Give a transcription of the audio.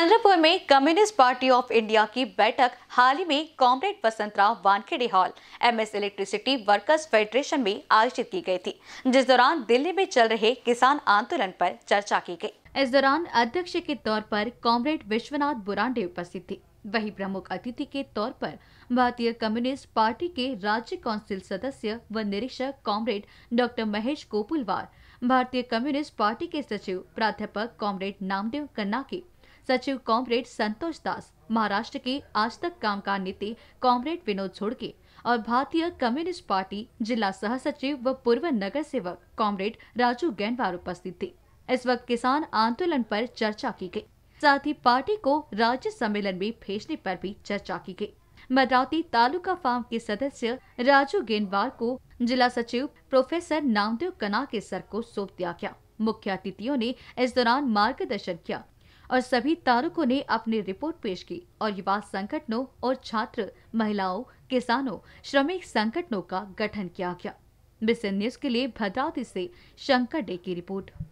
चंद्रपुर में communist party of India की बैठक हाल ही में comrade Vasantrao Wankhede hall MS electricity workers federation में आयोजित की गई थी जिस दौरान दिल्ली में चल रहे किसान आंदोलन पर चर्चा की गई इस दौरान अध्यक्ष के तौर पर कॉमरेड विश्वनाथ बुरांडे उपस्थित थे वही प्रमुख अतिथि के तौर पर भारतीय कम्युनिस्ट पार्टी के राज्य काउंसिल सदस्य व निरीक्षक कॉमरेड डॉक्टर महेश कोपुलवार भारतीय कम्युनिस्ट पार्टी के सचिव प्राध्यापक कॉम्रेड नामदेव कन्ना के सचिव कॉमरेड संतोष दास महाराष्ट्र के आज तक काम का नेता कॉमरेड विनोद झोड़के और भारतीय कम्युनिस्ट पार्टी जिला सह सचिव व पूर्व नगर सेवक कॉमरेड राजू गेंदवार उपस्थित थे इस वक्त किसान आंदोलन पर चर्चा की गई साथ ही पार्टी को राज्य सम्मेलन में भेजने पर भी चर्चा की गई मदरावती तालुका फार्म के सदस्य राजू गेंदवार को जिला सचिव प्रोफेसर नामदेव कना के सर को सौंप दिया गया मुख्य अतिथियों ने इस दौरान मार्गदर्शन किया और सभी तारकों ने अपनी रिपोर्ट पेश की और युवा संगठनों और छात्र महिलाओं किसानों श्रमिक संगठनों का गठन किया गया मिशन न्यूज के लिए भद्रावती से शंकर डे की रिपोर्ट